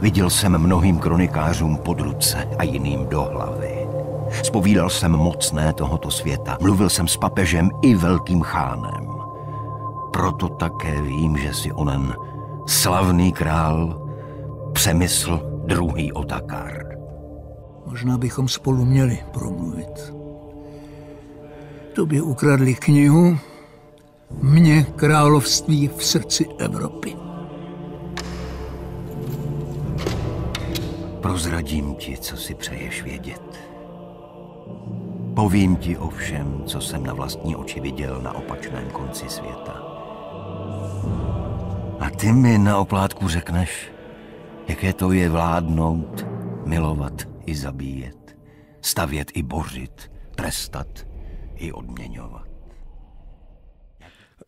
Viděl jsem mnohým kronikářům pod ruce a jiným do hlavy. Spovídal jsem mocné tohoto světa, mluvil jsem s papežem i velkým chánem. Proto také vím, že si onen slavný král přemysl druhý Otakar. Možná bychom spolu měli promluvit. Tobě ukradli knihu, mně království v srdci Evropy. Prozradím ti, co si přeješ vědět. Povím ti o všem, co jsem na vlastní oči viděl na opačném konci světa. A ty mi na oplátku řekneš, jaké to je vládnout, milovat i zabíjet, stavět i bořit, trestat i odměňovat.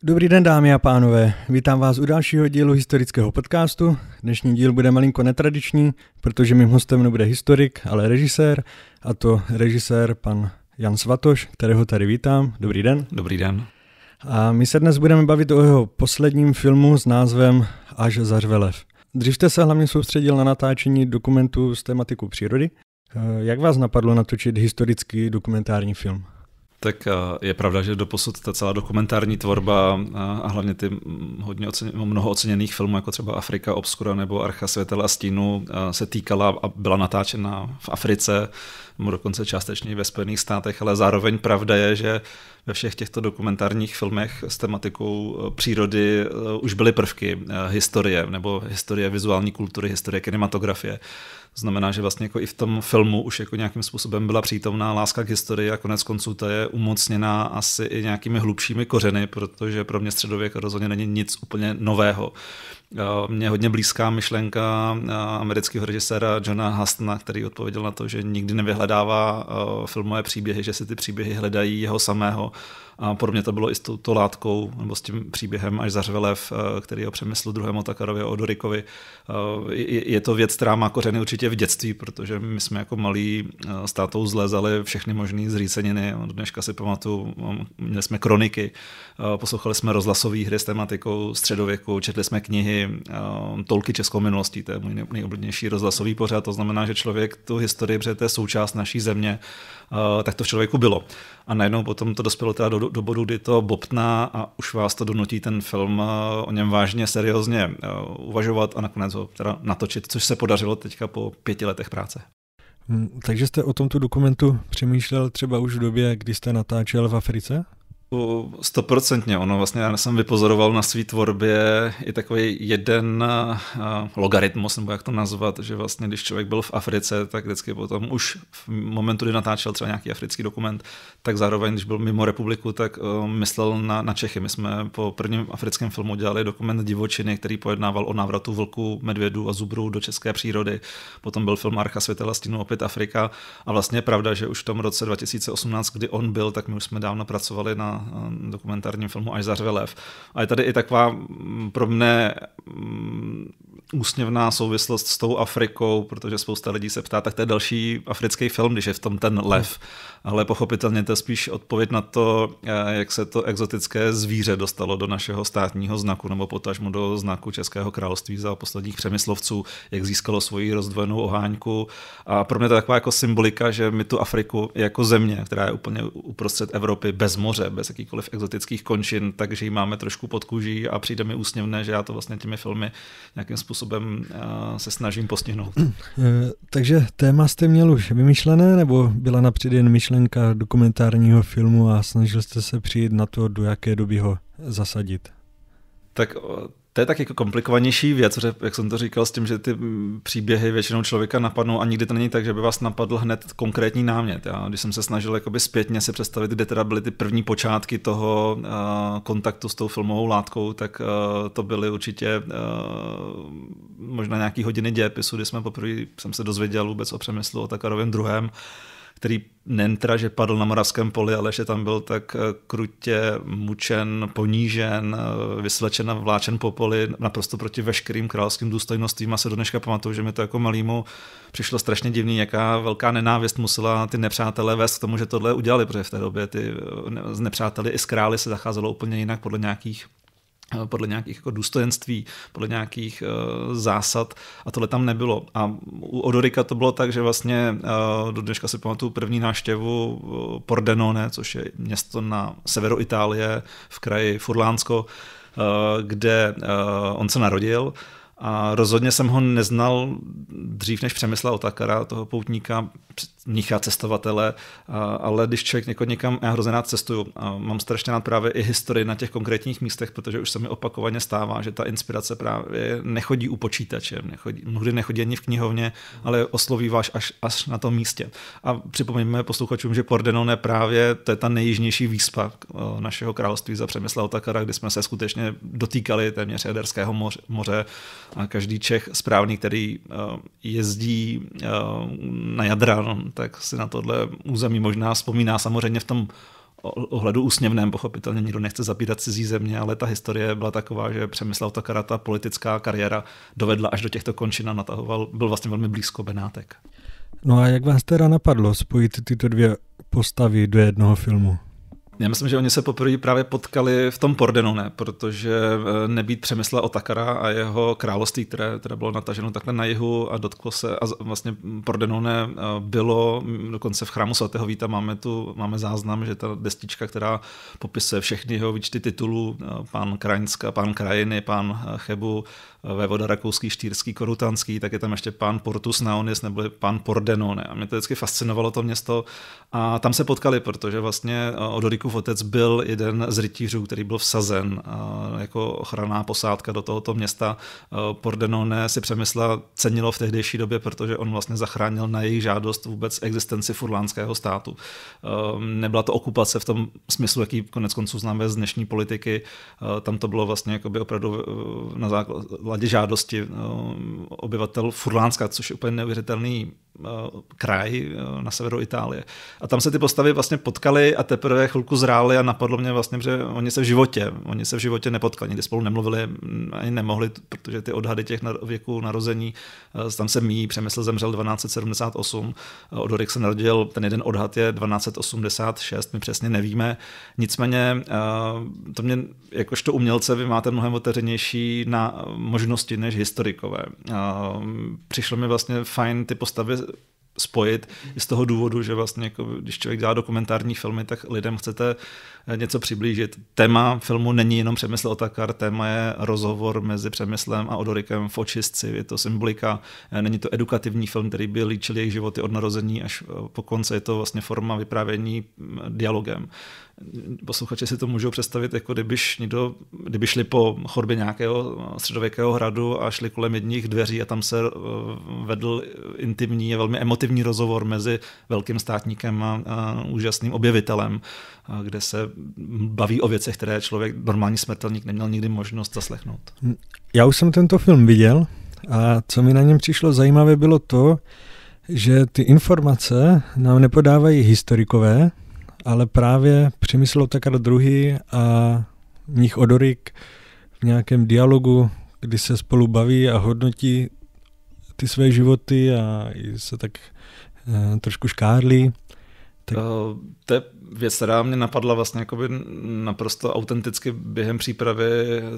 Dobrý den dámy a pánové, vítám vás u dalšího dílu historického podcastu. Dnešní díl bude malinko netradiční, protože mým hostem nebude historik, ale režisér, a to režisér pan Jan Svatoš, kterého tady vítám. Dobrý den. Dobrý den. A my se dnes budeme bavit o jeho posledním filmu s názvem Až zařvelev. Dřív jste se hlavně soustředil na natáčení dokumentů s tematikou přírody. Eh, jak vás napadlo natočit historický dokumentární film? Tak eh, je pravda, že doposud ta celá dokumentární tvorba eh, a hlavně ty hodně oceně, mnoho oceněných filmů, jako třeba Afrika, Obskura nebo Archa světel a stínu, eh, se týkala a byla natáčena v Africe, nebo dokonce částečně i ve Spojených státech, ale zároveň pravda je, že ve všech těchto dokumentárních filmech s tematikou přírody už byly prvky historie nebo historie vizuální kultury, historie kinematografie. To znamená, že vlastně jako i v tom filmu už jako nějakým způsobem byla přítomná láska k historii a konec konců ta je umocněná asi i nějakými hlubšími kořeny, protože pro mě středověk rozhodně není nic úplně nového. Eh, mě hodně blízká myšlenka eh, amerického režiséra Johna Hastna, který odpověděl na to, že nikdy nevyhledává eh, filmové příběhy, že si ty příběhy hledají jeho samého a podobně to bylo i s to látkou nebo s tím příběhem až zařvelev, eh, který o Přemyslu druhému Takarově o Dorikovi. Eh, je to věc, která má kořeny určitě v dětství, protože my jsme jako malí eh, s tátou zlezali všechny možné zříceniny. Od dneška si pamatuju, měli jsme kroniky, poslouchali jsme rozhlasové hry s tematikou středověku, četli jsme knihy, tolky českou minulostí, to je můj nejoblíbenější rozhlasový pořad, to znamená, že člověk tu historii, protože to je součást naší země, tak to v člověku bylo. A najednou potom to dospělo teda do, do, bodu, kdy to bobtná a už vás to donutí ten film eh, o něm vážně, seriózně eh, uvažovat a nakonec ho teda natočit, což se podařilo teďka po pěti letech práce. Mm, takže jste o tomto dokumentu přemýšlel třeba už v době, kdy jste natáčel v Africe? Stoprocentně, ono vlastně, já jsem vypozoroval na své tvorbě i takový jeden eh, logaritmus, nebo jak to nazvat, že vlastně když člověk byl v Africe, tak vždycky potom už v momentu, kdy natáčel třeba nějaký africký dokument, tak zároveň, když byl mimo republiku, tak eh, myslel na, na Čechy. My jsme po prvním africkém filmu dělali dokument Divočiny, který pojednával o návratu vlků, medvědů a zubrů do české přírody. Potom byl film Archa světela stínu opět Afrika a vlastně je pravda, že už v tom roce 2018, kdy on byl, tak my už jsme dávno pracovali na Eh, dokumentárním filmu Až zařve lev. A je tady i taková mm, pro mne mm, úsměvná souvislost s tou Afrikou, protože spousta lidí se ptá, tak to je další africký film, když je v tom ten lev. Ale pochopitelně to je spíš odpověď na to, eh, jak se to exotické zvíře dostalo do našeho státního znaku nebo potažmo do znaku Českého království za posledních přemyslovců, jak získalo svoji rozdvojenou oháňku. A pro mě to je taková jako symbolika, že my tu Afriku jako země, která je úplně uprostřed Evropy, bez moře, bez jakýkoliv exotických končin, takže ji máme trošku pod kůží a přijde mi úsměvné, že já to vlastně těmi filmy nějakým způsobem způsobem eh, se snažím postihnout. Mm. Eh, takže téma jste měl už vymyšlené, nebo byla napřed jen myšlenka dokumentárního filmu a snažil jste se přijít na to, do jaké doby ho zasadit? Tak eh, to je tak jako komplikovanější věc, že, jak jsem to říkal, s tím, že ty příběhy většinou člověka napadnou a nikdy to není tak, že by vás napadl hned konkrétní námět. Já, když jsem se snažil jakoby zpětně si představit, kde teda byly ty první počátky toho uh, kontaktu s tou filmovou látkou, tak uh, to byly určitě uh, možná nějaký hodiny dějepisu, kdy jsme poprvé jsem se dozvěděl vůbec o Přemyslu, o Takarovém druhém. Uh, který nentra, že padl na Moravském poli, ale že tam byl tak eh, krutě mučen, ponížen, eh, vyslečen a vláčen po poli naprosto proti veškerým královským důstojnostím. a se do dneška pamatuju, že mi to jako malýmu přišlo strašně divný, jaká velká nenávist musela ty nepřátelé vést k tomu, že tohle udělali, protože v té době ty eh, nepřáteli i z králi se zacházelo úplně jinak podle nějakých Eh, podle nějakých jako důstojenství, podle nějakých uh, zásad a tohle tam nebylo. A u Odorika to bylo tak, že vlastně uh, do dneška si pamatuju první návštěvu uh, Pordenone, což je město na severu Itálie v kraji Furlánsko, uh, kde uh, on se narodil. A rozhodně jsem ho neznal dřív než Přemysla Otakara, toho poutníka, mnicha, cestovatele, ale když člověk někdo někam, já hrozně rád cestuju, mám strašně rád právě i historii na těch konkrétních místech, protože už se mi opakovaně stává, že ta inspirace právě nechodí u počítače, nechodí, mnohdy nechodí ani v knihovně, ale osloví váš až, až na tom místě. A připomeňme posluchačům, že Pordenone právě to je ta nejjižnější výspa našeho království za Přemysla Otakara, kdy jsme se skutečně dotýkali téměř Jaderského moře, a každý Čech správný, který jezdí na Jadra, no, tak si na tohle území možná vzpomíná samozřejmě v tom ohledu úsměvném, pochopitelně nikdo nechce zabírat cizí země, ale ta historie byla taková, že Přemysl Takara, ta politická kariéra dovedla až do těchto končin a natahoval, byl vlastně velmi blízko Benátek. No a jak vás teda napadlo spojit tyto dvě postavy do jednoho filmu? Já myslím, že oni se poprvé právě potkali v tom Pordenu, ne? protože eh, nebýt přemysla Otakara a jeho království, které teda bylo nataženo takhle na jihu a dotklo se, a vlastně Pordenone eh, bylo, mm, dokonce v chrámu svatého Víta máme tu, máme záznam, že ta destička, která popisuje všechny jeho výčty titulů, eh, pán Krajinská, pán Krajiny, pán Chebu, voda rakouský, štýrský, korutanský, tak je tam ještě pán Portus Naonis nebo pán Pordenone. A mě to vždycky fascinovalo to město a tam se potkali, protože vlastně eh, Odorikův otec byl jeden z rytířů, který byl vsazen eh, jako ochranná posádka do tohoto města. Eh, Pordenone si přemysla cenilo v tehdejší době, protože on vlastně zachránil na jejich žádost vůbec existenci furlánského státu. Ehm, nebyla to okupace v tom smyslu, jaký konec konců známe z dnešní politiky. Tam to bylo vlastně opravdu na základ vládě žádosti eh, obyvatel Furlánska, což je úplně neuvěřitelný eh, kraj eh, na severu Itálie. A tam se ty postavy vlastně potkaly a teprve chvilku zrály a napadlo mě vlastně, že oni se v životě, oni se v životě nepotkali, nikdy spolu nemluvili, ani nemohli, protože ty odhady těch věků narození, tam se míjí, Přemysl zemřel 1278, Odorik se narodil, ten jeden odhad je 1286, my přesně nevíme, nicméně to mě, jakožto umělce, vy máte mnohem otevřenější na možnost možnosti než historikové. A mm, přišlo mi vlastně fajn ty postavy spojit z toho důvodu, že vlastně jako, když člověk dělá dokumentární filmy, tak lidem chcete eh, něco přiblížit. Téma filmu není jenom Přemysl Otakar, téma je rozhovor mezi Přemyslem a Odorikem v očistci, je to symbolika, eh, není to edukativní film, který by líčil jejich životy od narození až eh, po konce, je to vlastně forma vyprávění mm, dialogem posluchači si to můžou představit, jako kdybyš někdo, kdyby šli po chodbě nějakého středověkého hradu a šli kolem jedních dveří a tam se eh, vedl intimní a velmi emotivní rozhovor mezi velkým státníkem a, a úžasným objevitelem, a kde se baví o věcech, které člověk, normální smrtelník, neměl nikdy možnost zaslechnout. Já už jsem tento film viděl a co mi na něm přišlo zajímavé bylo to, že ty informace nám nepodávají historikové, ale právě přemyslel Takar druhý a nich Odorik v nějakém dialogu, kdy se spolu baví a hodnotí ty své životy a se tak eh, trošku škádlí, tak. Eh, to je věc, která mě napadla vlastně jakoby naprosto autenticky během přípravy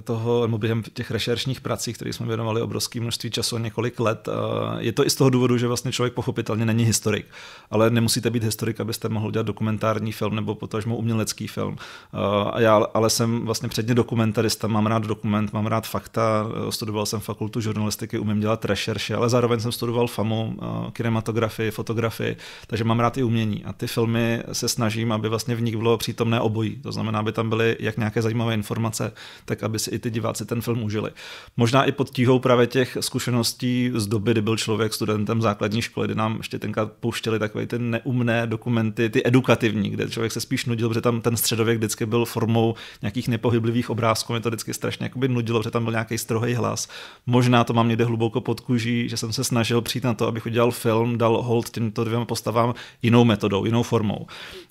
toho, nebo během těch rešeršních prací, které jsme věnovali obrovské množství času, několik let. Eh, je to i z toho důvodu, že vlastně člověk pochopitelně není historik, ale nemusíte být historik, abyste mohl dělat dokumentární film nebo potažmo umělecký film. Eh, a já ale jsem vlastně předně dokumentarista, mám rád dokument, mám rád fakta, studoval jsem fakultu žurnalistiky, umím dělat rešerše, ale zároveň jsem studoval FAMu, kinematografii, fotografii, takže mám rád i umění. A ty filmy filmy se snažím, aby vlastně v nich bylo přítomné obojí. To znamená, aby tam byly jak nějaké zajímavé informace, tak aby si i ty diváci ten film užili. Možná i pod tíhou právě těch zkušeností z doby, kdy byl člověk studentem základní školy, kdy nám ještě tenkrát pouštěli takové ty neumné dokumenty, ty edukativní, kde člověk se spíš nudil, protože tam ten středověk vždycky byl formou nějakých nepohyblivých obrázků, mě to vždycky strašně jakoby nudilo, protože tam byl nějaký strohý hlas. Možná to mám někde hluboko pod kůží, že jsem se snažil přijít na to, abych udělal film, dal hold těmto dvěma postavám jinou metodou, jinou formou.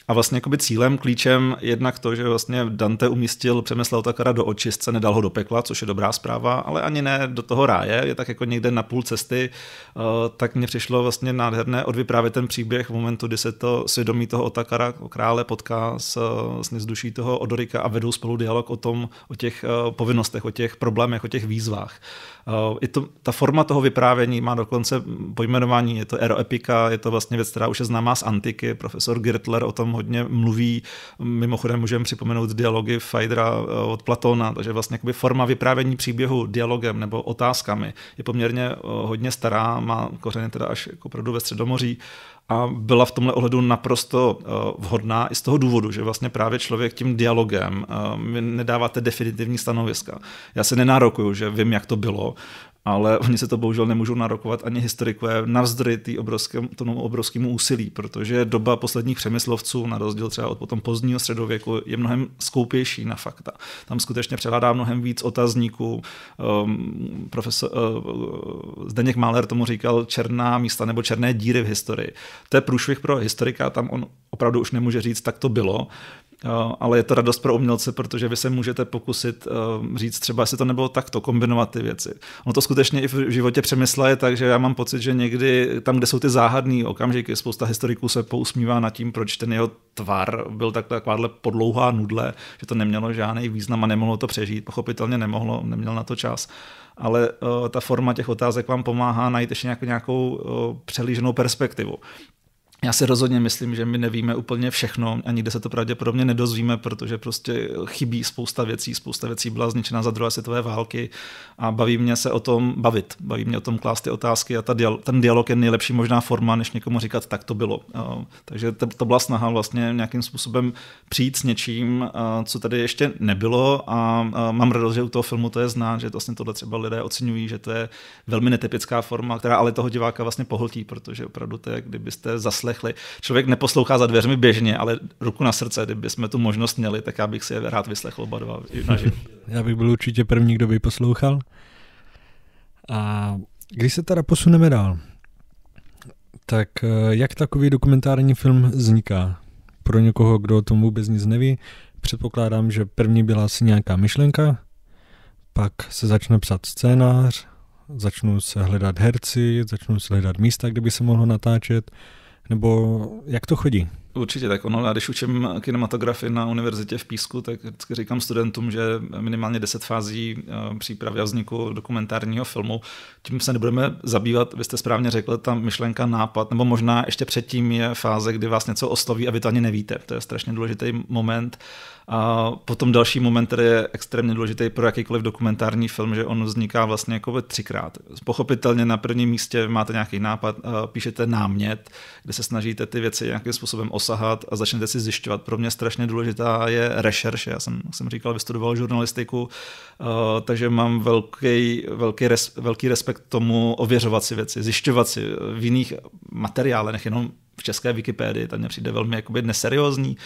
A vlastně jakoby cílem, klíčem jednak to, že vlastně Dante umístil Přemysla Otakara do očistce, nedal ho do pekla, což je dobrá zpráva, ale ani ne do toho ráje, je tak jako někde na půl cesty, eh, tak mně přišlo vlastně nádherné odvyprávět ten příběh v momentu, kdy se to svědomí toho Otakara, jako krále, potká s, vlastně s duší toho Odorika a vedou spolu dialog o tom, o těch eh, povinnostech, o těch problémech, o těch výzvách. Eh, I to, ta forma toho vyprávění má dokonce pojmenování, je to eroepika, je to vlastně věc, která už je známá z antiky, profesor profesor Girtler o tom hodně mluví. Mimochodem můžeme připomenout dialogy Fajdra eh, od Platona, takže vlastně jakoby forma vyprávění příběhu dialogem nebo otázkami je poměrně eh, hodně stará, má kořeny teda až jako opravdu ve Středomoří a byla v tomhle ohledu naprosto eh, vhodná i z toho důvodu, že vlastně právě člověk tím dialogem mi nedáváte definitivní stanoviska. Já se nenárokuju, že vím, jak to bylo, ale oni se to bohužel nemůžou narokovat ani historikové navzdory obrovském, tomu obrovskému úsilí, protože doba posledních přemyslovců, na rozdíl třeba od potom pozdního středověku, je mnohem skoupější na fakta. Tam skutečně převládá mnohem víc otazníků. Um, profesor, uh, Zdeněk Máler tomu říkal černá místa nebo černé díry v historii. To je průšvih pro historika, tam on opravdu už nemůže říct, tak to bylo, Eh, ale je to radost pro umělce, protože vy se můžete pokusit eh, říct třeba, jestli to nebylo takto, kombinovat ty věci. Ono to skutečně i v životě přemysle je tak, že já mám pocit, že někdy tam, kde jsou ty záhadné okamžiky, spousta historiků se pousmívá nad tím, proč ten jeho tvar byl tak, takováhle podlouhá nudle, že to nemělo žádný význam a nemohlo to přežít. Pochopitelně nemohlo, neměl na to čas ale uh, ta forma těch otázek vám pomáhá najít ještě nějakou, nějakou uh, přelíženou perspektivu já si rozhodně myslím, že my nevíme úplně všechno a nikde se to pravděpodobně nedozvíme, protože prostě chybí spousta věcí, spousta věcí byla zničena za druhé světové války a baví mě se o tom bavit, baví mě o tom klást ty otázky a ta dial- ten dialog je nejlepší možná forma, než někomu říkat, tak to bylo. Takže to, byla snaha vlastně nějakým způsobem přijít s něčím, co tady ještě nebylo a mám radost, že u toho filmu to je znát, že vlastně tohle třeba lidé oceňují, že to je velmi netypická forma, která ale toho diváka vlastně pohltí, protože opravdu to je, kdybyste zasledovali vyslechli. Člověk neposlouchá za dveřmi běžně, ale ruku na srdce, kdyby jsme tu možnost měli, tak já bych si je rád vyslechl oba dva. já bych byl určitě první, kdo by poslouchal. A když se teda posuneme dál, tak eh, jak takový dokumentární film vzniká? Pro někoho, kdo o tom vůbec nic neví, předpokládám, že první byla asi nějaká myšlenka, pak se začne psát scénář, začnou se hledat herci, začnou se hledat místa, kde by se mohlo natáčet nebo jak to chodí? Určitě, tak ono, já když učím kinematografii na univerzitě v Písku, tak vždycky říkám studentům, že minimálně 10 fází eh, přípravy a vzniku dokumentárního filmu. Tím se nebudeme zabývat, vy jste správně řekl, ta myšlenka, nápad, nebo možná ještě předtím je fáze, kdy vás něco osloví a vy to ani nevíte. To je strašně důležitý moment. A potom další moment, který je extrémně důležitý pro jakýkoliv dokumentární film, že on vzniká vlastně jako třikrát. Pochopitelně na prvním místě máte nějaký nápad, eh, píšete námět, kde se snažíte ty věci nějakým způsobem osahat a začnete si zjišťovat. Pro mě strašně důležitá je rešerše. Já jsem, jsem říkal, vystudoval žurnalistiku, eh, takže mám velký, velký, res, velký respekt tomu ověřovat si věci, zjišťovat si v jiných materiálech, jenom v české Wikipedii, tam mě přijde velmi jakoby neseriózní.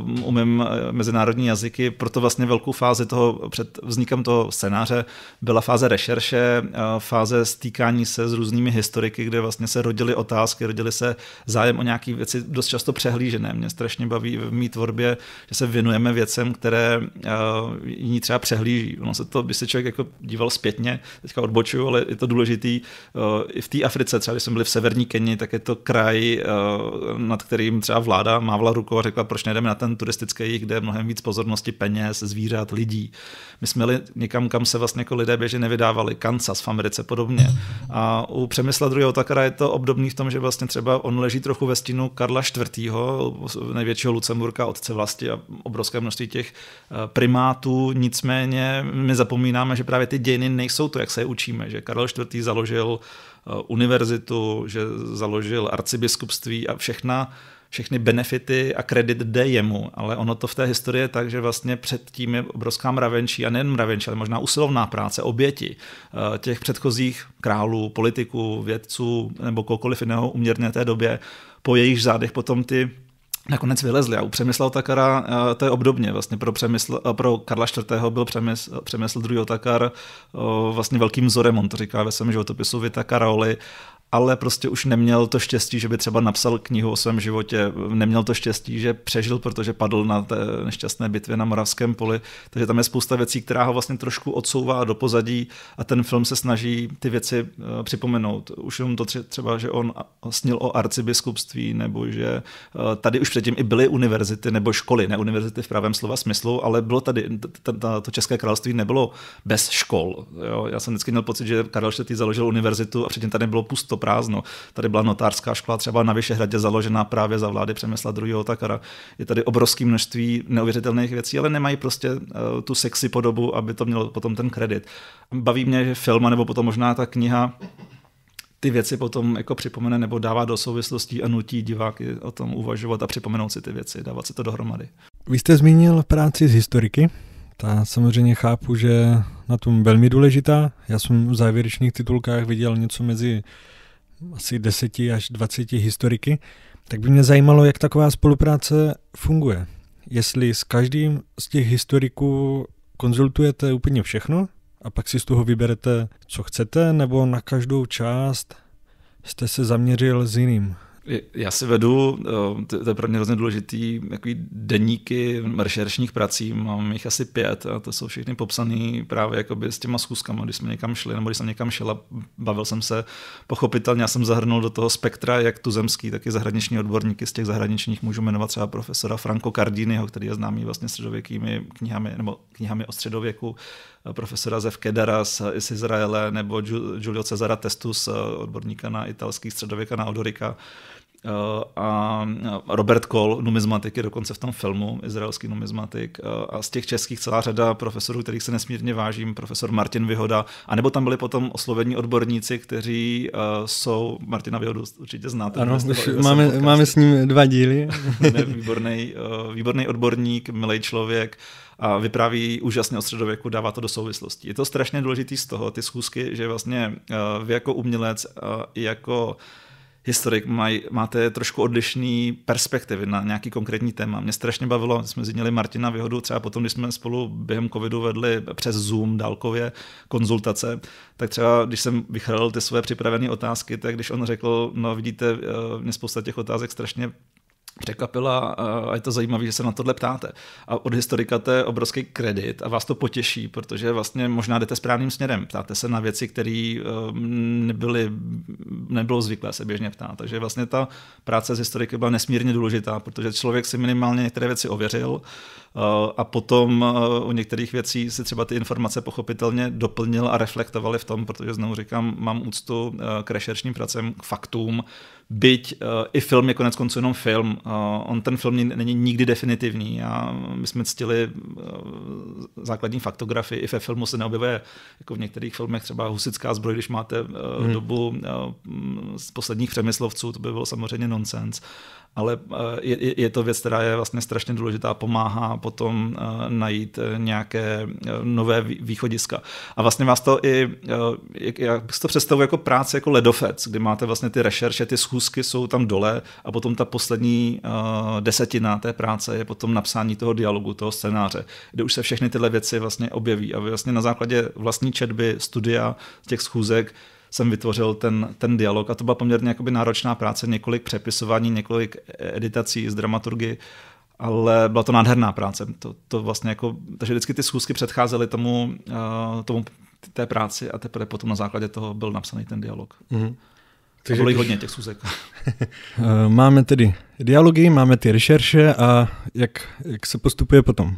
Uh, umím eh, mezinárodní jazyky, proto vlastně velkou fázi toho před vznikem toho scénáře byla fáze rešerše, uh, fáze stýkání se s různými historiky, kde vlastně se rodily otázky, rodily se zájem o nějaké věci dost často přehlížené. Mě strašně baví v mý tvorbě, že se věnujeme věcem, které uh, jiní třeba přehlíží. Ono se to, by se člověk jako díval zpětně, teďka odbočuju, ale je to důležitý. Uh, I v té Africe, třeba když jsme byli v severní Keni, tak je to kraj Eh, nad kterým třeba vláda mávla rukou a řekla, proč nejdeme na ten turistický jich, kde je mnohem víc pozornosti peněz, zvířat, lidí. My jsme jeli někam, kam se vlastně jako lidé běžně nevydávali, Kansas v Americe podobně. A u Přemysla druhého Takara je to obdobný v tom, že vlastně třeba on leží trochu ve stínu Karla IV., největšího Lucemburka, otce vlasti a obrovské množství těch eh, primátů, nicméně my zapomínáme, že právě ty dějiny nejsou to, jak se je učíme, že Karel IV. založil Eh, univerzitu, že založil arcibiskupství a všechna všechny benefity a kredit jde jemu, ale ono to v té historii je tak, že vlastně předtím je obrovská mravenčí a nejen mravenčí, ale možná usilovná práce, oběti eh, těch předchozích králů, politiků, vědců nebo kohokoliv jiného uměrně té době, po jejich zádech potom ty nakonec vylezli. A u Přemysla Otakara eh, to je obdobně. Vlastně pro, Přemysl, eh, pro Karla IV. byl eh, Přemysl, Přemysl II. Otakar vlastně velkým vzorem. On to říká ve svém životopisu Vita Karoli ale prostě už neměl to štěstí, že by třeba napsal knihu o svém životě, neměl to štěstí, že přežil, protože padl na té nešťastné bitvě na Moravském poli, takže tam je spousta věcí, která ho vlastně trošku odsouvá do pozadí a ten film se snaží ty věci eh, připomenout. Už jenom to třeba, že on snil o arcibiskupství, nebo že eh, tady už předtím i byly univerzity nebo školy, ne univerzity v pravém slova smyslu, ale bylo tady, to České království nebylo bez škol. Já jsem vždycky měl pocit, že Karel Štětý založil univerzitu a předtím tady bylo pusto, prázdno. Tady byla notářská škola třeba na Vyšehradě založená právě za vlády Přemysla II. Takara. Je tady obrovské množství neuvěřitelných věcí, ale nemají prostě eh, tu sexy podobu, aby to mělo potom ten kredit. Baví mě, že film, nebo potom možná ta kniha ty věci potom jako připomene nebo dává do souvislostí a nutí diváky o tom uvažovat a připomenout si ty věci, dávat si to dohromady. Vy jste zmínil práci s historiky, ta samozřejmě chápu, že na tom velmi důležitá. Já jsem v závěrečných titulkách viděl něco mezi asi 10 až 20 historiky, tak by mě zajímalo, jak taková spolupráce funguje. Jestli s každým z těch historiků konzultujete úplně všechno a pak si z toho vyberete, co chcete, nebo na každou část jste se zaměřil s jiným já si vedu, eh, to je pro mě hrozně důležitý, jaký denníky rešeršních prací, mám jich asi pět a to jsou všechny popsané právě jakoby s těma schůzkama, když jsme někam šli, nebo když jsem někam šel a bavil jsem se pochopitelně, já jsem zahrnul do toho spektra jak zemský, tak i zahraniční odborníky z těch zahraničních, můžu jmenovat třeba profesora Franco Cardiniho, který je známý vlastně středověkými knihami, nebo knihami o středověku, profesora Zev Kedara z, Izraele nebo Giulio Cesara Testus, eh, odborníka na italský a na Odorika eh, a eh, Robert Kohl, numizmatik, je dokonce v tom filmu, izraelský numizmatik. A z těch českých celá řada profesorů, kterých se nesmírně vážím, profesor Martin Vyhoda, a nebo tam byli potom oslovení odborníci, kteří jsou, Martina Vyhodu určitě znáte. Ano, už máme, máme s ním dva díly. Výborný, výborný odborník, milý člověk, a vypráví úžasně o středověku, dává to do souvislosti. Je to strašně důležitý z toho, ty schůzky, že vlastně eh, vy jako umělec, eh, i jako historik maj, máte trošku odlišný perspektivy na nějaký konkrétní téma. Mě strašně bavilo, jsme zmínili Martina Vyhodu, třeba potom, když jsme spolu během covidu vedli přes Zoom dálkově konzultace, tak třeba, když jsem vychrlil ty své připravené otázky, tak když on řekl, no vidíte, eh, mě spousta těch otázek strašně překvapila eh, a je to zajímavé, že se na tohle ptáte. A od historika to je obrovský kredit a vás to potěší, protože vlastně možná jdete správným směrem. Ptáte se na věci, které eh, nebyly, nebylo zvyklé se běžně ptát. Takže vlastně ta práce z historiky byla nesmírně důležitá, protože člověk si minimálně některé věci ověřil eh, a potom u některých věcí si třeba ty informace pochopitelně doplnil a reflektovali v tom, protože znovu říkám, mám úctu k rešeršním pracem, k faktům, byť uh, i film je konec konců jenom film. Uh, on ten film není nikdy definitivní a my jsme ctili uh, základní faktografii. I ve filmu se neobjevuje, jako v některých filmech, třeba husická zbroj, když máte uh, hmm. dobu uh, z posledních přemyslovců, to by bylo samozřejmě nonsens ale eh, je, je to věc, která je vlastně strašně důležitá, pomáhá potom eh, najít eh, nějaké nové východiska. A vlastně vás to i, jak, bys to představu jako práce jako ledofec, kdy máte vlastně ty rešerše, ty schůzky jsou tam dole a potom ta poslední desetina té práce je potom napsání toho dialogu, toho scénáře, kde už se všechny tyhle věci vlastně objeví a vy vlastně na základě vlastní četby, studia, těch schůzek jsem vytvořil ten, ten dialog a to byla poměrně jakoby náročná práce, několik přepisování, několik editací z dramaturgy, ale byla to nádherná práce. To, to vlastně jako, takže vždycky ty schůzky předcházely tomu, eh, tomu té práci a teprve potom na základě toho byl napsaný ten dialog. Mm-hmm. Takže bylo hodně těch schůzek. Eh, máme tedy dialogy, máme ty rešerše a jak, jak se postupuje potom?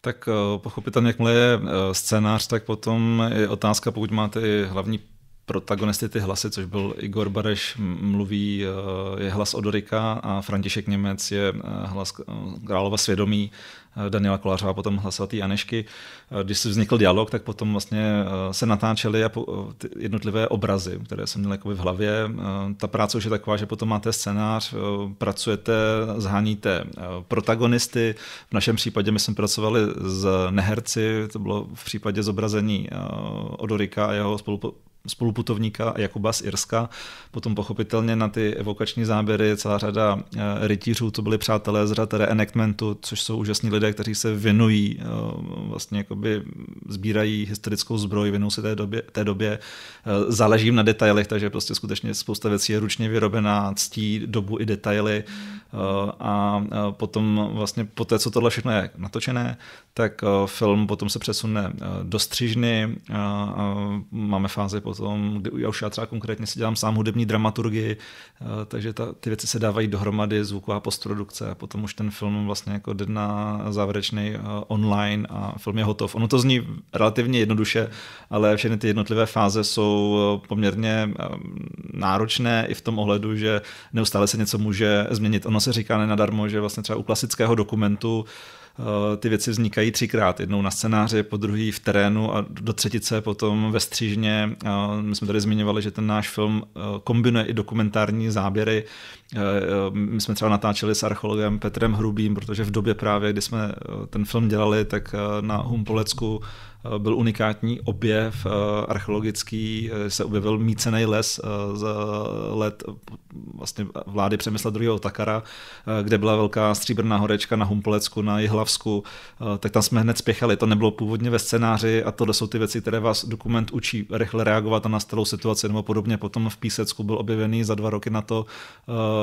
Tak eh, pochopitelně, jakmile je scénář, tak potom je otázka, pokud máte i hlavní protagonisty ty hlasy, což byl Igor Bareš, mluví, eh, je hlas Odorika a František Němec je eh, hlas eh, Králova svědomí, Daniela Kolářová potom té Anešky. Když se vznikl dialog, tak potom vlastně se natáčely jednotlivé obrazy, které jsem měl v hlavě. Ta práce už je taková, že potom máte scénář, pracujete, zháníte protagonisty. V našem případě my jsme pracovali s neherci, to bylo v případě zobrazení Odorika a jeho spolu spoluputovníka Jakuba z Irska. Potom pochopitelně na ty evokační záběry celá řada eh, rytířů, to byli přátelé z řad reenactmentu, což jsou úžasní lidé, kteří se věnují, eh, vlastně jakoby sbírají historickou zbroj, věnují se té době, té době eh, záleží na detailech, takže prostě skutečně spousta věcí je ručně vyrobená, ctí dobu i detaily a potom vlastně po té, co tohle všechno je natočené, tak film potom se přesune do střižny, máme fázi potom, kdy já už já třeba konkrétně si dělám sám hudební dramaturgii, eh, takže ta, ty věci se dávají dohromady, zvuková postprodukce a potom už ten film vlastně jako jde na závěrečný eh, online a film je hotov. Ono to zní relativně jednoduše, ale všechny ty jednotlivé fáze jsou eh, poměrně náročné i v tom ohledu, že neustále se něco může změnit. Ono se říká nenadarmo, že vlastně třeba u klasického dokumentu uh, Eh, ty věci vznikají třikrát. Jednou na scénáři, po druhý v terénu a do třetice potom ve střížně. Eh, my jsme tady zmiňovali, že ten náš film eh, kombinuje i dokumentární záběry. My jsme třeba natáčeli s archeologem Petrem Hrubým, protože v době právě, kdy jsme ten film dělali, tak na Humpolecku Eh, byl unikátní objev eh, archeologický, eh, se objevil mícený les z let vlastně vlády Přemysla II. Takara, kde byla velká stříbrná horečka na Humpolecku, na Jihlavsku, tak tam jsme hned spěchali. To nebylo původně ve scénáři a to jsou ty věci, které vás dokument učí rychle reagovat na nastalou situaci nebo podobně. Potom v Písecku byl objevený za dva roky na to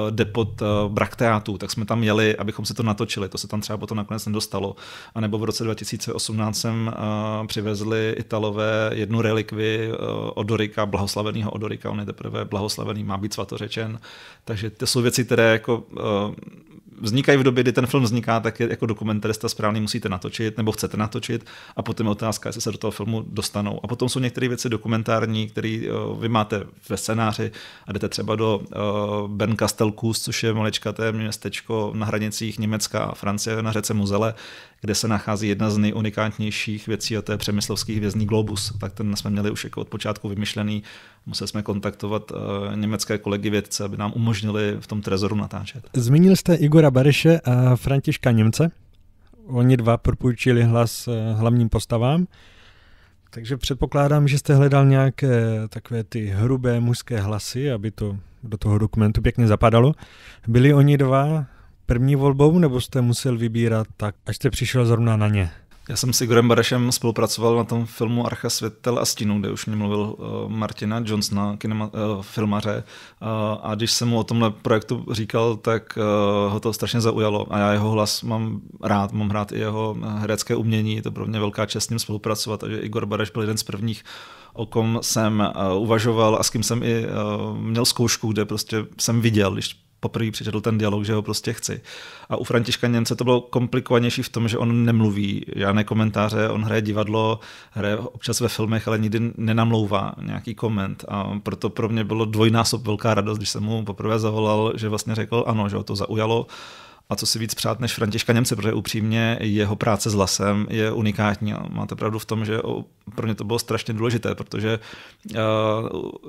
depot brakteátů, tak jsme tam jeli, abychom si to natočili. To se tam třeba potom nakonec nedostalo. A nebo v roce 2018 jsem přivezli Italové jednu relikvi eh, Odorika, blahoslaveného Odorika, on je teprve blahoslavený, má být svatořečen. Takže to jsou věci, které jako eh, vznikají v době, kdy ten film vzniká, tak je jako dokumentarista správný musíte natočit nebo chcete natočit a potom je otázka, jestli se do toho filmu dostanou. A potom jsou některé věci dokumentární, které eh, vy máte ve scénáři a jdete třeba do uh, Ben Kastelkus, což je maličkaté městečko na hranicích Německa a Francie na řece Muzele, kde se nachází jedna z nejunikátnějších věcí a to je Přemyslovský hvězdný globus. Tak ten jsme měli už jako od počátku vymyšlený. Museli jsme kontaktovat uh, německé kolegy vědce, aby nám umožnili v tom trezoru natáčet. Zmínil jste Igor. Petra Bareše a Františka Němce. Oni dva propůjčili hlas eh, hlavním postavám. Takže předpokládám, že jste hledal nějaké takové ty hrubé mužské hlasy, aby to do toho dokumentu pěkně zapadalo. Byli oni dva první volbou, nebo jste musel vybírat tak, až jste přišel zrovna na ně? Já jsem s Igorem Barešem spolupracoval na tom filmu Archa světel a stínu, kde už mě mluvil uh, Martina Johnsona, kinema, uh, filmaře. Uh, a když jsem mu o tomhle projektu říkal, tak uh, ho to strašně zaujalo. A já jeho hlas mám rád, mám rád i jeho herecké umění, je to pro mě velká čest s ním spolupracovat. Takže Igor Bareš byl jeden z prvních o kom jsem uh, uvažoval a s kým jsem i uh, měl zkoušku, kde prostě jsem viděl, když poprvé přečetl ten dialog, že ho prostě chci. A u Františka Němce to bylo komplikovanější v tom, že on nemluví žádné komentáře, on hraje divadlo, hraje občas ve filmech, ale nikdy nenamlouvá nějaký koment. A proto pro mě bylo dvojnásob velká radost, když jsem mu poprvé zavolal, že vlastně řekl ano, že ho to zaujalo a co si víc přát než Františka Němce, protože upřímně jeho práce s lasem je unikátní a máte pravdu v tom, že pro ně to bylo strašně důležité, protože eh,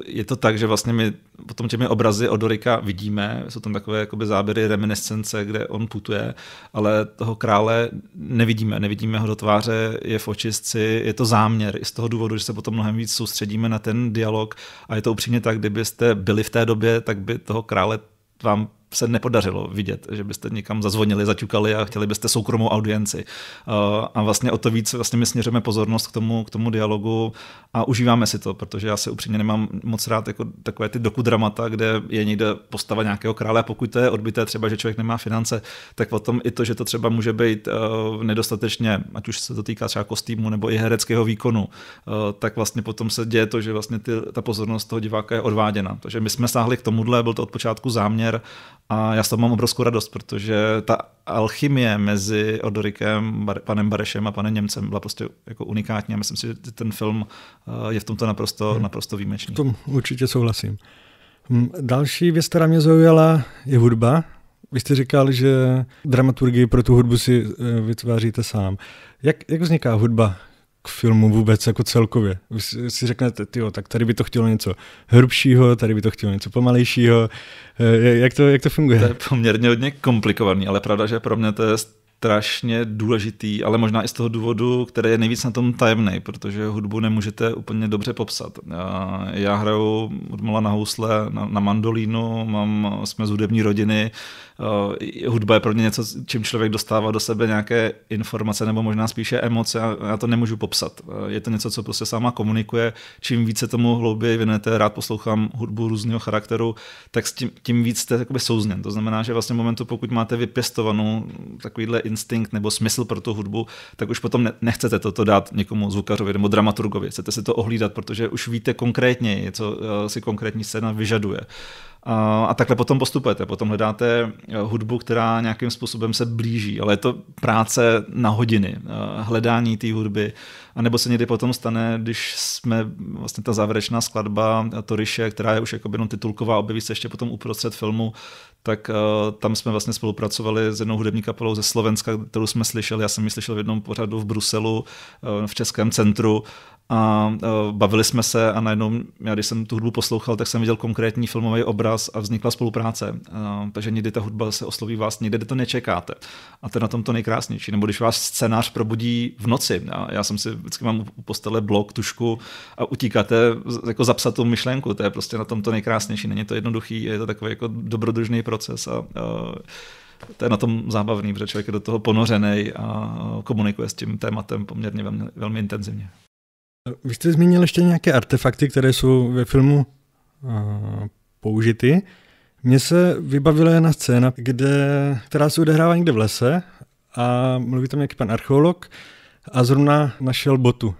je to tak, že vlastně my potom těmi obrazy od Dorika vidíme, jsou tam takové jakoby záběry, reminiscence, kde on putuje, ale toho krále nevidíme, nevidíme ho do tváře, je v očistci, je to záměr i z toho důvodu, že se potom mnohem víc soustředíme na ten dialog a je to upřímně tak, kdybyste byli v té době, tak by toho krále vám se nepodařilo vidět, že byste někam zazvonili, zaťukali a chtěli byste soukromou audienci. Eh, a vlastně o to víc vlastně my směřujeme pozornost k tomu, k tomu dialogu a užíváme si to, protože já se upřímně nemám moc rád jako takové ty dokudramata, kde je někde postava nějakého krále a pokud to je odbité třeba, že člověk nemá finance, tak potom i to, že to třeba může být eh, nedostatečně, ať už se to týká třeba kostýmu nebo i hereckého výkonu, eh, tak vlastně potom se děje to, že vlastně ty, ta pozornost toho diváka je odváděna. Takže my jsme sáhli k tomuhle, byl to od počátku záměr a já s toho mám obrovskou radost, protože ta alchymie mezi Odorikem, panem Barešem a panem Němcem byla prostě jako unikátní a myslím si, že ten film eh, je v tomto naprosto, hmm. naprosto výjimečný. V tom určitě souhlasím. Hm, další věc, která mě zaujala, je hudba. Vy jste říkal, že dramaturgii pro tu hudbu si eh, vytváříte sám. Jak, jak vzniká hudba k filmu vůbec jako celkově. Vy si řeknete, tyjo, tak tady by to chtělo něco hrubšího, tady by to chtělo něco pomalejšího. Eh, jak to, jak to funguje? To je poměrně hodně komplikovaný, ale pravda, že pro mě to je strašně důležitý, ale možná i z toho důvodu, který je nejvíc na tom tajemný, protože hudbu nemůžete úplně dobře popsat. Já, já hraju od na housle, na, na mandolínu, mám, jsme z hudební rodiny, Eh, hudba je pro mě něco, čím člověk dostává do sebe nějaké informace nebo možná spíše emoce, já, já to nemůžu popsat. Eh, je to něco, co prostě sama komunikuje, čím více tomu hlouběji věnujete, rád poslouchám hudbu různého charakteru, tak s tím, tím víc jste jakoby souzněn. To znamená, že vlastně v momentu, pokud máte vypěstovanou takovýhle instinkt nebo smysl pro tu hudbu, tak už potom ne, nechcete toto dát někomu zvukařovi nebo dramaturgovi. Chcete si to ohlídat, protože už víte konkrétně, co eh, si konkrétní scéna vyžaduje. A takhle potom postupujete, potom hledáte eh, hudbu, která nějakým způsobem se blíží, ale je to práce na hodiny, eh, hledání té hudby, a nebo se někdy potom stane, když jsme vlastně ta závěrečná skladba eh, Toriše, která je už jako jenom titulková, objeví se ještě potom uprostřed filmu, tak uh, tam jsme vlastně spolupracovali s jednou hudební kapelou ze Slovenska, kterou jsme slyšeli, já jsem ji slyšel v jednom pořadu v Bruselu, uh, v Českém centru a uh, bavili jsme se a najednou, já když jsem tu hudbu poslouchal, tak jsem viděl konkrétní filmový obraz a vznikla spolupráce. Uh, takže nikdy ta hudba se osloví vás, nikdy to nečekáte. A to je na tom to nejkrásnější. Nebo když vás scénář probudí v noci. Já, já jsem si vždycky mám u postele blok, tušku a utíkáte jako zapsat tu myšlenku. To je prostě na tom to nejkrásnější. Není to jednoduchý, je to takový jako dobrodružný proces proces a, to je na tom zábavný, protože člověk je do toho ponořený a komunikuje s tím tématem poměrně velmi, velmi intenzivně. Vy jste zmínil ještě nějaké artefakty, které jsou ve filmu použity. Mně se vybavila jedna scéna, kde, která se odehrává někde v lese a mluví tam nějaký pan archeolog a zrovna našel botu.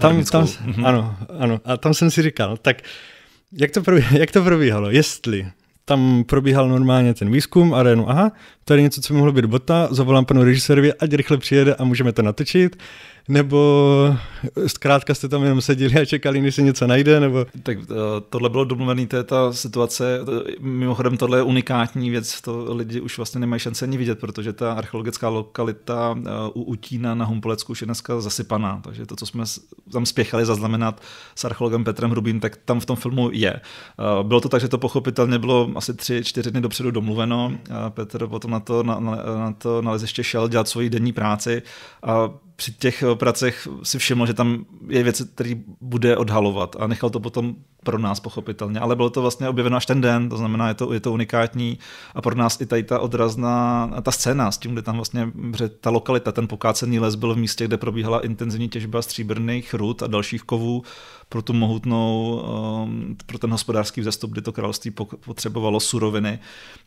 Tam, tam, ano, ano. A tam jsem si říkal, tak jak to, jak to probíhalo? Jestli tam probíhal normálně ten výzkum a jenom, aha, tady něco, co by mohlo být bota, zavolám panu režisérovi, ať rychle přijede a můžeme to natočit nebo zkrátka jste tam jenom seděli a čekali, než se něco najde, nebo... Tak eh, tohle bylo domluvený, to je ta situace, eh, mimochodem tohle je unikátní věc, to lidi už vlastně nemají šance ani vidět, protože ta archeologická lokalita eh, u Utína na Humpolecku už je dneska zasypaná, takže to, co jsme tam spěchali zaznamenat s archeologem Petrem Hrubým, tak tam v tom filmu je. Bylo to tak, že to pochopitelně bylo asi tři, čtyři dny dopředu domluveno, Petr potom na to, na, na to naleziště šel dělat svoji denní práci a při těch pracech si všiml, že tam je věci, které bude odhalovat a nechal to potom pro nás pochopitelně, ale bylo to vlastně objeveno až ten den, to znamená, je to, je to unikátní a pro nás i tady ta odrazná, ta scéna s tím, kde tam vlastně, ta lokalita, ten pokácený les byl v místě, kde probíhala intenzivní těžba stříbrných rud a dalších kovů pro tu mohutnou, ehm, pro ten hospodářský vzestup, kdy to království potřebovalo suroviny,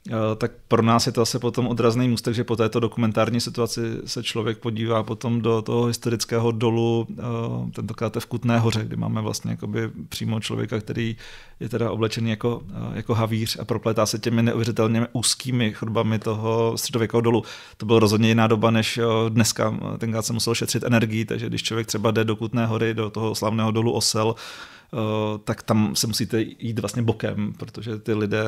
e, tak pro nás je to asi potom odrazný můst, že po této dokumentární situaci se člověk podívá potom do toho historického dolu, e, tentokrát v Kutné hoře, kdy máme vlastně přímo člověka, který je teda oblečený jako, eh, jako havíř a propletá se těmi neuvěřitelně úzkými chodbami toho středověkého dolu. To byl rozhodně jiná doba, než eh, dneska. Eh, tenkrát se musel šetřit energii, takže když člověk třeba jde do Kutné hory, do toho slavného dolu Osel, Eh, tak tam se musíte jít vlastně bokem, protože ty lidé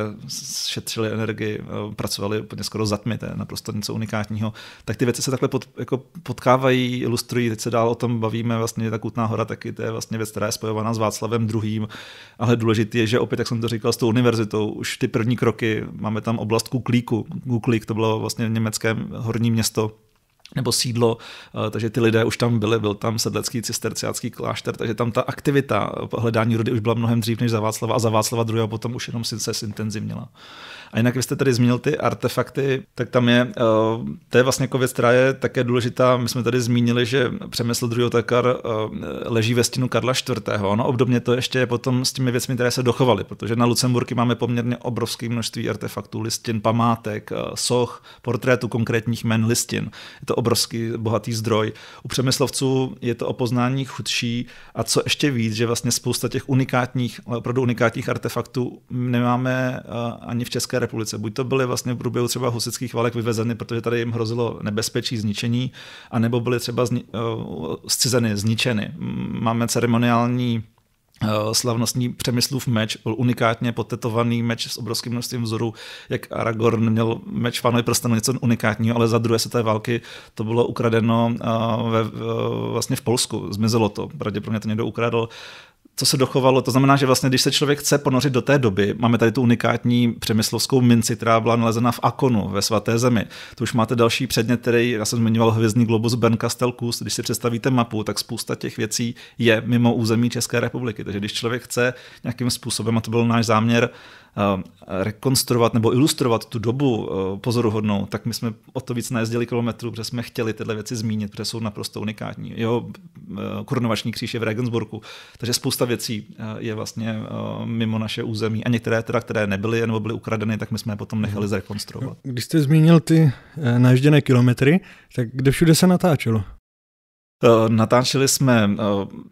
šetřili energii, eh, pracovali úplně skoro tmy, to je naprosto něco unikátního. Tak ty věci se takhle pod, jako potkávají, ilustrují, teď se dál o tom bavíme, vlastně ta Kutná hora taky, to je vlastně věc, která je spojovaná s Václavem II. Ale důležité je, že opět, jak jsem to říkal, s tou univerzitou, už ty první kroky, máme tam oblast Kuklíku, Kuklík to bylo vlastně německé horní město, nebo sídlo, eh, takže ty lidé už tam byli, byl tam sedlecký cisterciácký klášter, takže tam ta aktivita eh, hledání rudy už byla mnohem dřív než za Václava a za Václava druhého potom už jenom se zintenzivnila. A jinak vy jste tady zmínil ty artefakty, tak tam je, eh, to je vlastně jako věc, která je také důležitá. My jsme tady zmínili, že Přemysl druhý Takar leží ve stínu Karla IV. Ono obdobně to ještě je potom s těmi věcmi, které se dochovaly, protože na Lucemburky máme poměrně obrovské množství artefaktů, listin, památek, soch, portrétů konkrétních men, listin. Je to obrovský bohatý zdroj. U Přemyslovců je to o poznání chudší a co ještě víc, že vlastně spousta těch unikátních, opravdu unikátních artefaktů nemáme ani v České republice. Buď to byly vlastně v průběhu třeba husických válek vyvezeny, protože tady jim hrozilo nebezpečí zničení, anebo byly třeba zni- zcizeny, zničeny. Máme ceremoniální Eh, slavnostní Přemyslův meč, byl unikátně potetovaný meč s obrovským množstvím vzorů, jak Aragorn měl meč v Pánovi prstenu, něco unikátního, ale za druhé se té války to bylo ukradeno eh, ve, eh, vlastně v Polsku, zmizelo to, pravděpodobně to někdo ukradl co se dochovalo. To znamená, že vlastně, když se člověk chce ponořit do té doby, máme tady tu unikátní přemyslovskou minci, která byla nalezena v Akonu ve svaté zemi. To už máte další předmět, který já jsem zmiňoval hvězdný globus Ben Kastelkus. Když si představíte mapu, tak spousta těch věcí je mimo území České republiky. Takže když člověk chce nějakým způsobem, a to byl náš záměr, Eh, rekonstruovat nebo ilustrovat tu dobu eh, pozoruhodnou, tak my jsme o to víc najezdili kilometrů, protože jsme chtěli tyhle věci zmínit, protože jsou naprosto unikátní. Jeho korunovační kříž je v Regensburgu, takže spousta věcí eh, je vlastně mimo naše území a některé teda, které nebyly nebo byly ukradeny, tak my jsme je potom nechali mhm. zrekonstruovat. Když jste zmínil ty naježděné kilometry, tak kde všude se natáčelo? Eh, natáčeli jsme, eh,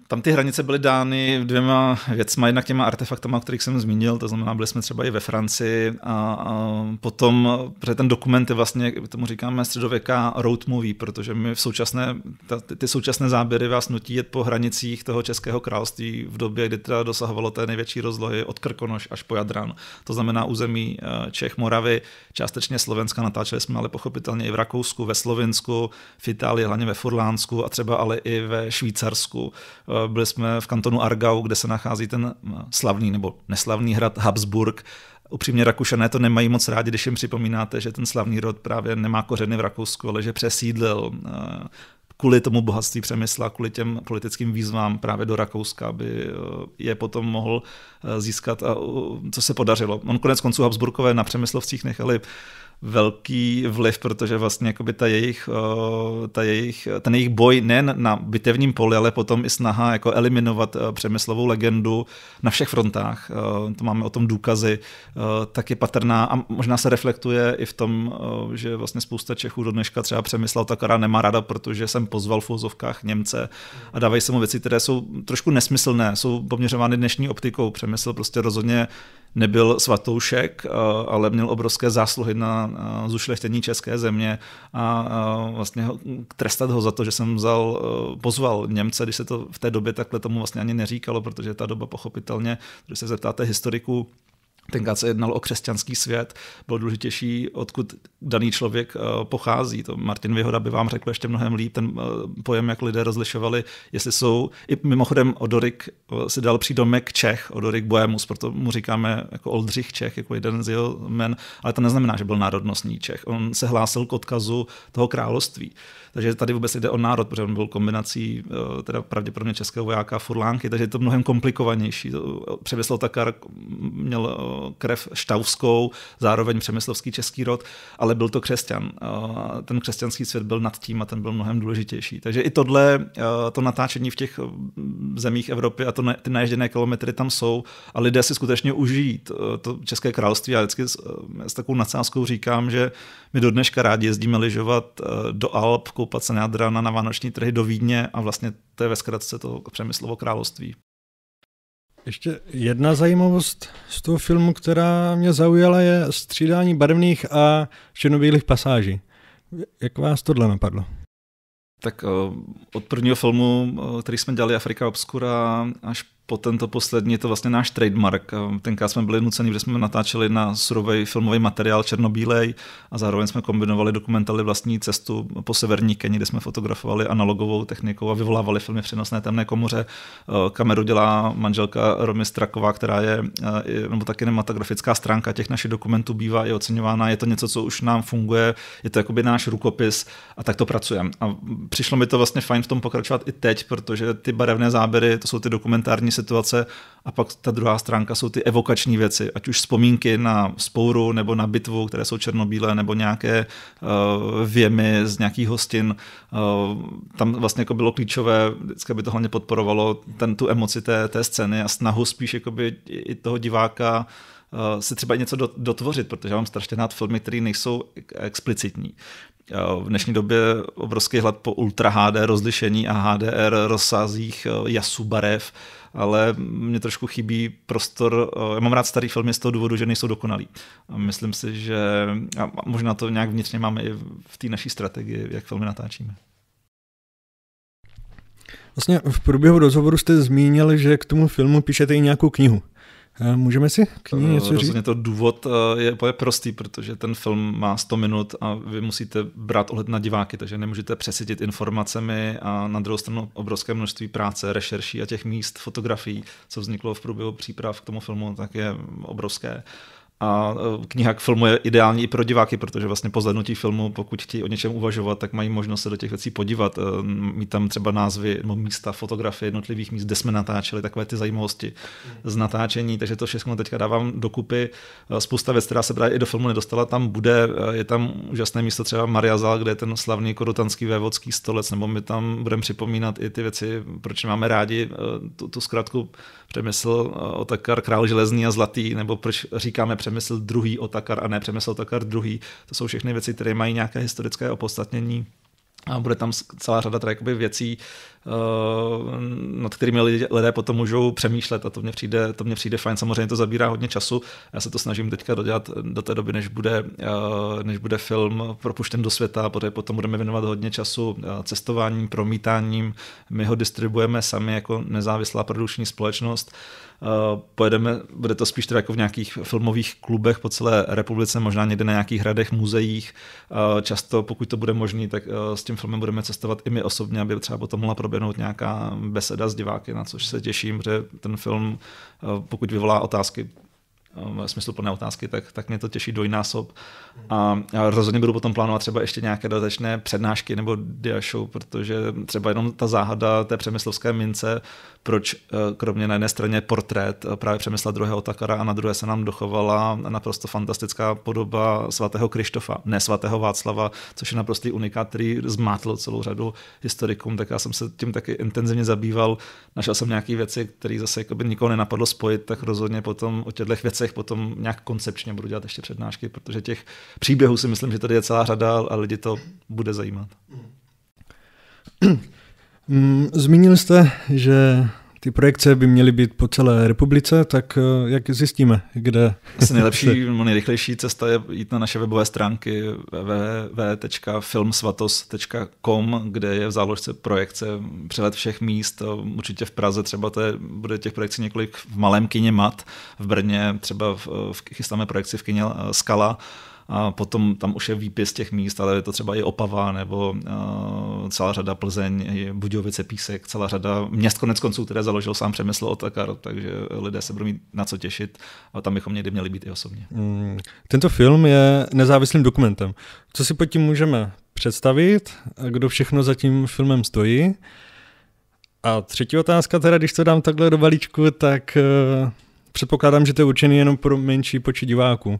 tam ty hranice byly dány dvěma věcma, jednak těma artefaktama, o kterých jsem zmínil, to znamená, byli jsme třeba i ve Francii a, potom, protože ten dokument je vlastně, tomu říkáme středověká road movie, protože my v současné, ta, ty současné záběry vás nutí jet po hranicích toho Českého království v době, kdy teda dosahovalo té největší rozlohy od Krkonoš až po Jadran, to znamená území eh, Čech, Moravy, částečně Slovenska, natáčeli jsme ale pochopitelně i v Rakousku, ve slovensku, v Itálii, hlavně ve Furlánsku a třeba ale i ve Švýcarsku. Eh, byli jsme v kantonu Argau, kde se nachází ten eh, slavný nebo neslavný hrad Habsburg, upřímně Rakušané to nemají moc rádi, když jim připomínáte, že ten slavný rod právě nemá kořeny v Rakousku, ale že přesídlil eh, kvůli tomu bohatství přemysla, kvůli těm politickým výzvám právě do Rakouska, aby je potom mohl získat a co se podařilo. On konec konců Habsburkové na přemyslovcích nechali velký vliv, protože vlastně jakoby ta jejich, eh, ta jejich, ten jejich boj nejen na bitevním poli, ale potom i snaha jako eliminovat eh, Přemyslovou legendu na všech frontách, eh, to máme o tom důkazy, tak je patrná a možná se reflektuje i v tom, že vlastně spousta Čechů do dneška třeba Přemysl Takara nemá rada, protože jsem pozval v úzovkách Němce a dávají se mu věci, které jsou trošku nesmyslné, jsou poměřovány dnešní optikou. Přemysl prostě rozhodně nebyl svatoušek, eh, ale měl obrovské zásluhy na eh, zušlechtění české země a eh, vlastně ho, trestat ho za to, že jsem vzal, pozval Němce, když se to v té době takhle tomu vlastně ani neříkalo, protože ta doba pochopitelně, když se zeptáte historiků, tenkrát se jednalo o křesťanský svět, bylo důležitější, odkud daný člověk eh, pochází. To Martin Vyhoda by vám řekl ještě mnohem líp ten eh, pojem, jak lidé rozlišovali, jestli jsou, i mimochodem Odorik eh, si dal přídomek Čech, Odorik Bohemus, proto mu říkáme jako Oldřich Čech, jako jeden z jeho men, ale to neznamená, že byl národnostní Čech. On se hlásil k odkazu toho království. Takže tady vůbec jde o národ, protože on byl kombinací teda pravděpodobně českého vojáka a furlánky, takže je to mnohem komplikovanější. Přemysl Takar měl krev štauskou, zároveň přemyslovský český rod, ale byl to křesťan. Ten křesťanský svět byl nad tím a ten byl mnohem důležitější. Takže i tohle, eh, to natáčení v těch eh, zemích Evropy a to ne, ty naježděné kilometry tam jsou a lidé si skutečně užijí to, eh, to České království. Já vždycky s, s takovou nadsázkou říkám, že my do dneška rádi jezdíme lyžovat do Alp, koupat se na na Vánoční trhy do Vídně a vlastně to je ve zkratce to Přemyslovo království. Ještě jedna zajímavost z toho filmu, která mě zaujala, je střídání barevných a černobílých pasáží. Jak vás tohle napadlo? Tak eh, od prvního filmu, eh, který jsme dělali Afrika Obskura, až po tento poslední je to vlastně náš trademark. Tenkrát jsme byli nuceni, že jsme natáčeli na surový filmový materiál černobílej a zároveň jsme kombinovali, dokumentali vlastní cestu po severní Keni, kde jsme fotografovali analogovou technikou a vyvolávali filmy v přenosné temné komoře. E, kameru dělá manželka Romy Straková, která e, je, nebo taky nematografická stránka těch našich dokumentů bývá i oceňována. Je to něco, co už nám funguje, je to jakoby náš rukopis a tak to pracujeme. A přišlo mi to vlastně fajn v tom pokračovat i teď, protože ty barevné záběry, to jsou ty dokumentární situace a pak ta druhá stránka jsou ty evokační věci, ať už vzpomínky na spouru nebo na bitvu, které jsou černobílé, nebo nějaké uh, věmy z nějakých hostin. Uh, tam vlastně jako bylo klíčové, vždycky by to hlavně podporovalo ten, tu emoci té, té scény a snahu spíš jakoby i toho diváka uh, Eh, si třeba něco dotvořit, protože já mám strašně rád filmy, které nejsou explicitní. Eh, v dnešní době obrovský hlad po ultra HD rozlišení a HDR rozsázích jasů eh, barev, ale mě trošku chybí prostor. Já mám rád starý filmy z toho důvodu, že nejsou dokonalý. Myslím si, že a možná to nějak vnitřně máme i v té naší strategii, jak filmy natáčíme. Vlastně v průběhu rozhovoru jste zmínil, že k tomu filmu píšete i nějakou knihu. Eh, můžeme si k ní eh, něco říct? Rozhodně to důvod eh, je, je prostý, protože ten film má 100 minut a vy musíte brát ohled na diváky, takže nemůžete přesedit informacemi a na druhou stranu obrovské množství práce, rešerší a těch míst, fotografií, co vzniklo v průběhu příprav k tomu filmu, tak je obrovské. A e, kniha k filmu je ideální i pro diváky, protože vlastně po zhlednutí filmu, pokud chtějí o něčem uvažovat, tak mají možnost se do těch věcí podívat. E, mít tam třeba názvy nebo místa, fotografie jednotlivých míst, kde jsme natáčeli, takové ty zajímavosti z natáčení. Takže to všechno teďka dávám dokupy. E, spousta věcí, která se právě i do filmu nedostala, tam bude. Je tam úžasné místo třeba Mariazal, kde je ten slavný korotanský vévodský stolec, nebo my tam budeme připomínat i ty věci, proč máme rádi tu, tu zkrátku Přemysl, takar Král železný a zlatý, nebo proč říkáme Přemysl druhý Otakar a ne Přemysl Otakar druhý. To jsou všechny věci, které mají nějaké historické opodstatnění a bude tam celá řada věcí, Eh, nad kterými lidé potom můžou přemýšlet a to mně přijde, to mně přijde fajn. Samozřejmě to zabírá hodně času. Já se to snažím teďka dodělat do té doby, než bude, eh, než bude film propuštěn do světa, protože potom budeme věnovat hodně času eh, cestováním, promítáním. My ho distribuujeme sami jako nezávislá produkční společnost. Pojedeme, bude to spíš jako v nějakých filmových klubech po celé republice, možná někde na nějakých hradech, muzeích. Často, pokud to bude možné, tak s tím filmem budeme cestovat i my osobně, aby třeba potom mohla proběhnout nějaká beseda s diváky, na což se těším, že ten film, eh, pokud vyvolá otázky, Ehm, smysluplné otázky, tak, tak mě to těší dvojnásob. A, rozhodně budu potom plánovat třeba ještě nějaké dodatečné přednášky nebo dia show, protože třeba jenom ta záhada té přemyslovské mince, proč eh, kromě na jedné straně portrét eh, právě Přemysla druhého Takara a na druhé se nám dochovala naprosto fantastická podoba svatého Krištofa, ne svatého Václava, což je naprostý unikát, který zmátl celou řadu historikům, tak já jsem se tím taky intenzivně zabýval, našel jsem nějaké věci, které zase nikoho nenapadlo spojit, tak rozhodně potom o těchto věcech letech potom nějak koncepčně budu dělat ještě přednášky, protože těch příběhů si myslím, že tady je celá řada a lidi to bude zajímat. Mm. Mm, zmínil jste, že ty projekce by měly být po celé republice, tak eh, jak zjistíme, kde? Asi nejlepší, nejrychlejší cesta je jít na naše webové stránky www.filmsvatos.com, kde je v záložce projekce přehled všech míst. Určitě v Praze třeba to je, bude těch projekcí několik v malém kyně MAT, v Brně třeba v, eh, v, chystáme projekci v Kyně eh, Skala, a potom tam už je výpis těch míst, ale je to třeba i Opava nebo uh, celá řada Plzeň, Budějovice, Písek, celá řada měst konec konců, které založil sám přemysl Otakar, takže lidé se budou mít na co těšit a tam bychom někdy měli být i osobně. Mm, tento film je nezávislým dokumentem. Co si pod tím můžeme představit, kdo všechno za tím filmem stojí? A třetí otázka, teda když to dám takhle do balíčku, tak uh, předpokládám, že to je určený jenom pro menší počet diváků.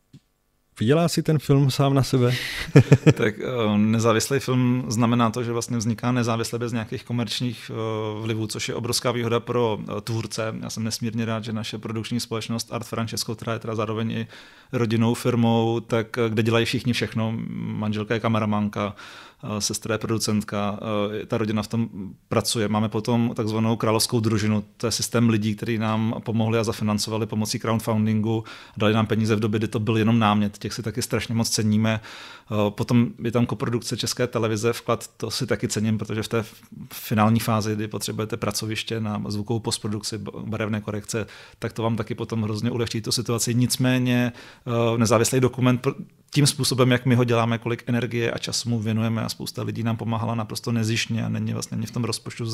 Vydělá si ten film sám na sebe? tak eh, nezávislý film znamená to, že vlastně vzniká nezávisle bez nějakých komerčních eh, vlivů, což je obrovská výhoda pro eh, tvůrce. Já jsem nesmírně rád, že naše produkční společnost Art Francesco, která je teda zároveň i rodinnou firmou, tak kde dělají všichni všechno. Manželka je kameramanka, sestra je producentka, ta rodina v tom pracuje. Máme potom takzvanou královskou družinu, to je systém lidí, kteří nám pomohli a zafinancovali pomocí crowdfundingu, dali nám peníze v době, kdy to byl jenom námět těch těch si taky strašně moc ceníme. Eh, potom je tam koprodukce České televize, vklad, to si taky cením, protože v té finální fázi, kdy potřebujete pracoviště na zvukovou postprodukci, barevné korekce, tak to vám taky potom hrozně ulehčí tu situaci. Nicméně eh, nezávislý dokument tím způsobem, jak my ho děláme, kolik energie a času mu věnujeme a spousta lidí nám pomáhala naprosto nezišně a není vlastně ani v tom rozpočtu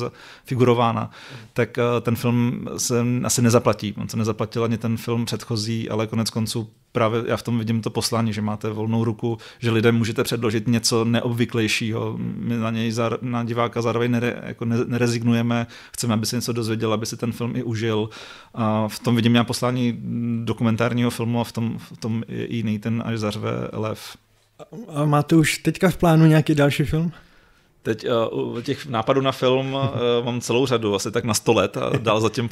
figurována, tak eh, ten film se asi nezaplatí. On se nezaplatil ani ten film předchozí, ale konec konců právě já v tom vidím to poslání, že máte volnou ruku, že lidem můžete předložit něco neobvyklejšího. My na něj, na diváka zároveň nere, jako nerezignujeme, chceme, aby se něco dozvěděl, aby si ten film i užil. A v tom vidím já poslání dokumentárního filmu a v tom, v tom i nej ten až zařve lev. A máte už teďka v plánu nějaký další film? Teď uh, těch nápadů na film uh, mám celou řadu, asi tak na 100 let a mhm. dál zatím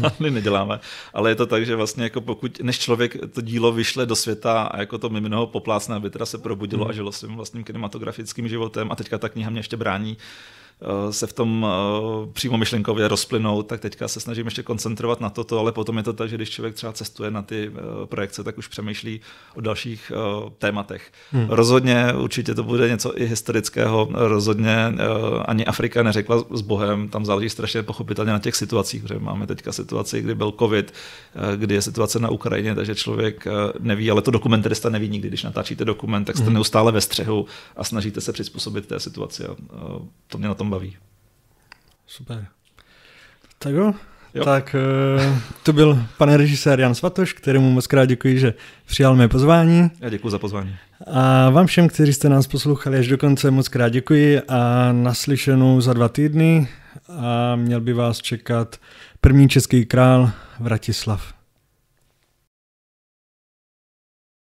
plány neděláme. Ale je to tak, že vlastně jako pokud, než člověk to dílo vyšle do světa a jako to mimo poplácné, aby teda se probudilo mhm. a žilo svým vlastním kinematografickým životem a teďka ta kniha mě ještě brání uh, Eh, se v tom eh, přímo myšlenkově rozplynout, tak teďka se snažím ještě koncentrovat na toto, ale potom je to tak, že když člověk třeba cestuje na ty eh, projekce, tak už přemýšlí o dalších tématech. Hmm. Rozhodně určitě to bude něco i historického, rozhodně ani Afrika neřekla s Bohem, tam záleží strašně pochopitelně na těch situacích, protože máme teďka situaci, kdy byl covid, kdy je situace na Ukrajině, takže člověk neví, ale to dokumentarista neví nikdy, když natáčíte dokument, tak jste hmm. neustále ve střehu a snažíte se přizpůsobit té situaci. to mě na tom tom baví. Super. Tak jo, Jo. Tak eh, to byl pan režisér Jan Svatoš, kterému moc krát děkuji, že přijal mé pozvání. Já děkuji za pozvání. A vám všem, kteří jste nás poslouchali až do konce, moc krát děkuji a naslyšenou za dva týdny a měl by vás čekat první český král Vratislav.